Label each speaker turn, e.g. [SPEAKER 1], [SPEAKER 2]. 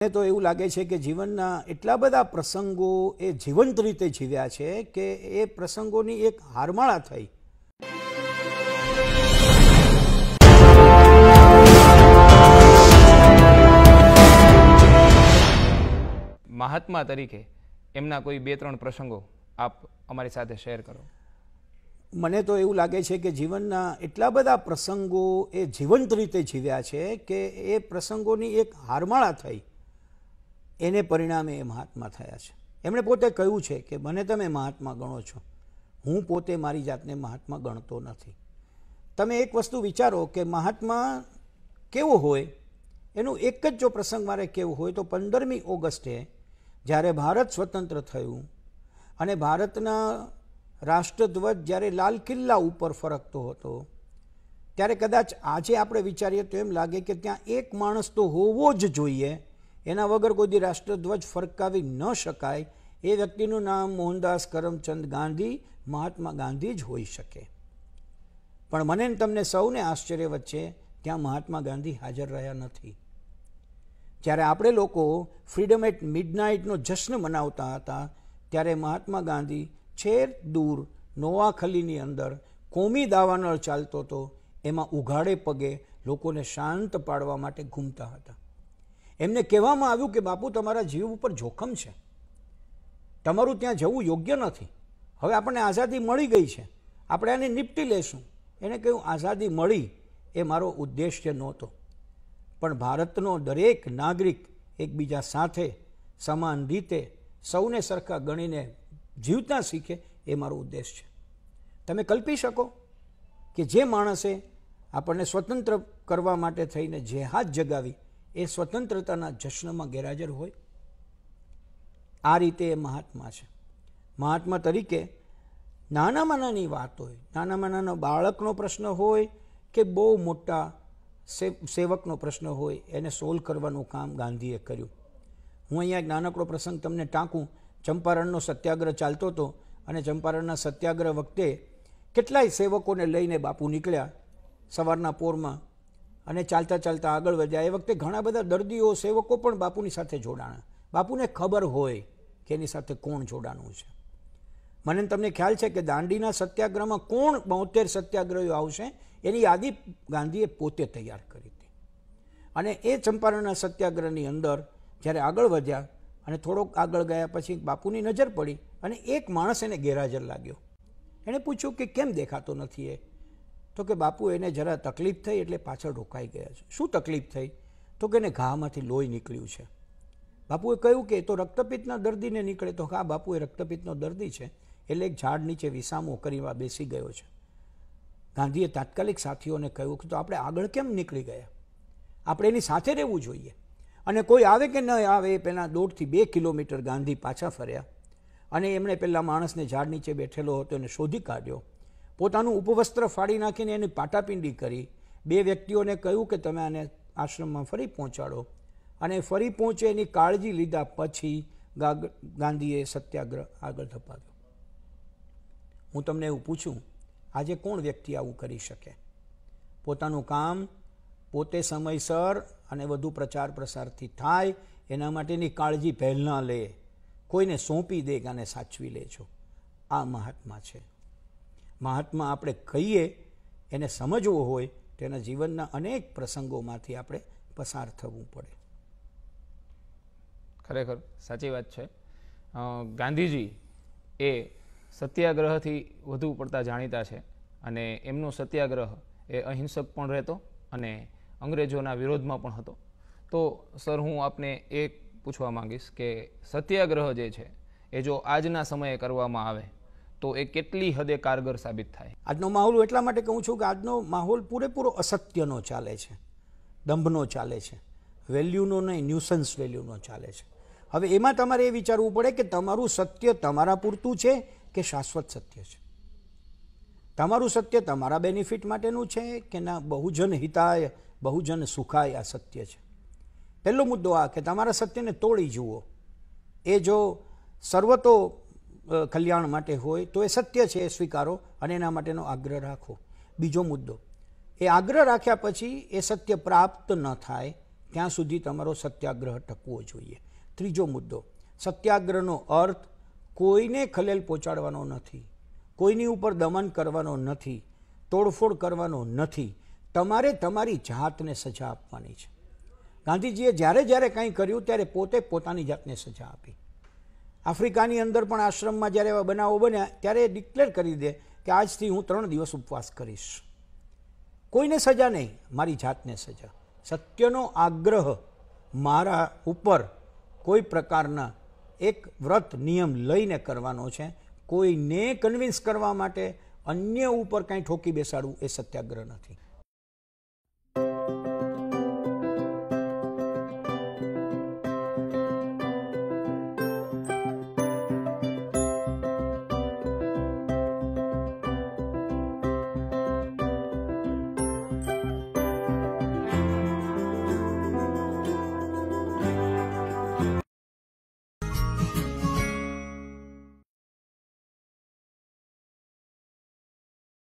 [SPEAKER 1] મને તો એવું લાગે છે કે જીવનના એટલા બધા પ્રસંગો એ જીવંત રીતે જીવ્યા છે કે એ પ્રસંગોની એક હારમાળા થઈ
[SPEAKER 2] મહાત્મા તરીકે એમના કોઈ બે ત્રણ પ્રસંગો આપ અમારી સાથે શેર કરો
[SPEAKER 1] મને તો એવું લાગે છે કે જીવનના એટલા બધા પ્રસંગો એ જીવંત રીતે જીવ્યા છે કે એ પ્રસંગોની એક હારમાળા થઈ એને પરિણામે એ મહાત્મા થયા છે એમણે પોતે કહ્યું છે કે મને તમે મહાત્મા ગણો છો હું પોતે મારી જાતને મહાત્મા ગણતો નથી તમે એક વસ્તુ વિચારો કે મહાત્મા કેવો હોય એનું એક જ જો પ્રસંગ મારે કેવું હોય તો પંદરમી ઓગસ્ટે જ્યારે ભારત સ્વતંત્ર થયું અને ભારતના રાષ્ટ્રધ્વજ જ્યારે લાલ કિલ્લા ઉપર ફરકતો હતો ત્યારે કદાચ આજે આપણે વિચારીએ તો એમ લાગે કે ત્યાં એક માણસ તો હોવો જ જોઈએ એના વગર કોઈ રાષ્ટ્રધ્વજ ફરકાવી ન શકાય એ વ્યક્તિનું નામ મોહનદાસ કરમચંદ ગાંધી મહાત્મા ગાંધી જ હોઈ શકે પણ મને તમને સૌને આશ્ચર્ય વચ્ચે ત્યાં મહાત્મા ગાંધી હાજર રહ્યા નથી જ્યારે આપણે લોકો ફ્રીડમ એટ મિડનાઇટનો જશ્ન મનાવતા હતા ત્યારે મહાત્મા ગાંધી છેર દૂર નોવાખલીની અંદર કોમી દાવાનળ ચાલતો હતો એમાં ઉઘાડે પગે લોકોને શાંત પાડવા માટે ઘૂમતા હતા એમને કહેવામાં આવ્યું કે બાપુ તમારા જીવ ઉપર જોખમ છે તમારું ત્યાં જવું યોગ્ય નથી હવે આપણને આઝાદી મળી ગઈ છે આપણે આને નિપટી લેશું એને કહ્યું આઝાદી મળી એ મારો ઉદ્દેશ્ય નહોતો પણ ભારતનો દરેક નાગરિક એકબીજા સાથે સમાન રીતે સૌને સરખા ગણીને જીવતા શીખે એ મારો ઉદ્દેશ છે તમે કલ્પી શકો કે જે માણસે આપણને સ્વતંત્ર કરવા માટે થઈને જે હાથ જગાવી એ સ્વતંત્રતાના જશ્નમાં ગેરહાજર હોય આ રીતે એ મહાત્મા છે મહાત્મા તરીકે નાનામાં નાની વાત હોય નાનામાં નાના બાળકનો પ્રશ્ન હોય કે બહુ મોટા સેવકનો પ્રશ્ન હોય એને સોલ્વ કરવાનું કામ ગાંધીએ કર્યું હું અહીંયા એક નાનકડો પ્રસંગ તમને ટાંકું ચંપારણનો સત્યાગ્રહ ચાલતો હતો અને ચંપારણના સત્યાગ્રહ વખતે કેટલાય સેવકોને લઈને બાપુ નીકળ્યા સવારના પોરમાં અને ચાલતા ચાલતા આગળ વધ્યા એ વખતે ઘણા બધા દર્દીઓ સેવકો પણ બાપુની સાથે જોડાણા બાપુને ખબર હોય કે એની સાથે કોણ જોડાણું છે મને તમને ખ્યાલ છે કે દાંડીના સત્યાગ્રહમાં કોણ બોતેર સત્યાગ્રહીઓ આવશે એની યાદી ગાંધીએ પોતે તૈયાર કરી હતી અને એ ચંપારણના સત્યાગ્રહની અંદર જ્યારે આગળ વધ્યા અને થોડોક આગળ ગયા પછી બાપુની નજર પડી અને એક માણસ એને ગેરહાજર લાગ્યો એણે પૂછ્યું કે કેમ દેખાતો નથી એ તો કે બાપુ એને જરા તકલીફ થઈ એટલે પાછળ રોકાઈ ગયા છે શું તકલીફ થઈ તો કે એને ઘામાંથી લોહી નીકળ્યું છે બાપુએ કહ્યું કે તો રક્તપિત્તના દર્દીને નીકળે તો હા બાપુ એ રક્તપિત્તનો દર્દી છે એટલે એક ઝાડ નીચે વિસામો કરીવા બેસી ગયો છે ગાંધીએ તાત્કાલિક સાથીઓને કહ્યું કે તો આપણે આગળ કેમ નીકળી ગયા આપણે એની સાથે રહેવું જોઈએ અને કોઈ આવે કે ન આવે એ પહેલાં દોઢથી બે કિલોમીટર ગાંધી પાછા ફર્યા અને એમણે પહેલાં માણસને ઝાડ નીચે બેઠેલો હતો એને શોધી કાઢ્યો પોતાનું ઉપવસ્ત્ર ફાડી નાખીને એની પાટાપિંડી કરી બે વ્યક્તિઓને કહ્યું કે તમે આને આશ્રમમાં ફરી પહોંચાડો અને ફરી પહોંચે એની કાળજી લીધા પછી ગાંધીએ સત્યાગ્રહ આગળ ધપાવ્યો હું તમને એવું પૂછું આજે કોણ વ્યક્તિ આવું કરી શકે પોતાનું કામ પોતે સમયસર અને વધુ પ્રચાર પ્રસારથી થાય એના માટેની કાળજી પહેલાં લે કોઈને સોંપી દે કે આને સાચવી લેજો આ મહાત્મા છે મહાત્મા આપણે કહીએ એને સમજવો હોય તેના જીવનના અનેક પ્રસંગોમાંથી આપણે પસાર થવું પડે
[SPEAKER 2] ખરેખર સાચી વાત છે ગાંધીજી એ સત્યાગ્રહથી વધુ પડતા જાણીતા છે અને એમનો સત્યાગ્રહ એ અહિંસક પણ રહેતો અને અંગ્રેજોના વિરોધમાં પણ હતો તો સર હું આપને એ પૂછવા માંગીશ કે સત્યાગ્રહ જે છે એ જો આજના સમયે કરવામાં આવે તો એ કેટલી હદે કારગર સાબિત થાય
[SPEAKER 1] આજનો માહોલ એટલા માટે કહું છું કે આજનો માહોલ પૂરેપૂરો અસત્યનો ચાલે છે દંભનો ચાલે છે વેલ્યુનો નહીં ન્યુસન્સ વેલ્યુનો ચાલે છે હવે એમાં તમારે એ વિચારવું પડે કે તમારું સત્ય તમારા પૂરતું છે કે શાશ્વત સત્ય છે તમારું સત્ય તમારા બેનિફિટ માટેનું છે કે ના બહુજન હિતાય બહુજન સુખાય આ સત્ય છે પહેલો મુદ્દો આ કે તમારા સત્યને તોડી જુઓ એ જો સર્વતો કલ્યાણ માટે હોય તો એ સત્ય છે એ સ્વીકારો અને એના માટેનો આગ્રહ રાખો બીજો મુદ્દો એ આગ્રહ રાખ્યા પછી એ સત્ય પ્રાપ્ત ન થાય ત્યાં સુધી તમારો સત્યાગ્રહ ટકવો જોઈએ ત્રીજો મુદ્દો સત્યાગ્રહનો અર્થ કોઈને ખલેલ પહોંચાડવાનો નથી કોઈની ઉપર દમન કરવાનો નથી તોડફોડ કરવાનો નથી તમારે તમારી જાતને સજા આપવાની છે ગાંધીજીએ જ્યારે જ્યારે કંઈ કર્યું ત્યારે પોતે પોતાની જાતને સજા આપી આફ્રિકાની અંદર પણ આશ્રમમાં જ્યારે એવા બનાવો બન્યા ત્યારે એ ડિક્લેર કરી દે કે આજથી હું ત્રણ દિવસ ઉપવાસ કરીશ કોઈને સજા નહીં મારી જાતને સજા સત્યનો આગ્રહ મારા ઉપર કોઈ પ્રકારના એક વ્રત નિયમ લઈને કરવાનો છે કોઈને કન્વિન્સ કરવા માટે અન્ય ઉપર કાંઈ ઠોકી બેસાડવું એ સત્યાગ્રહ નથી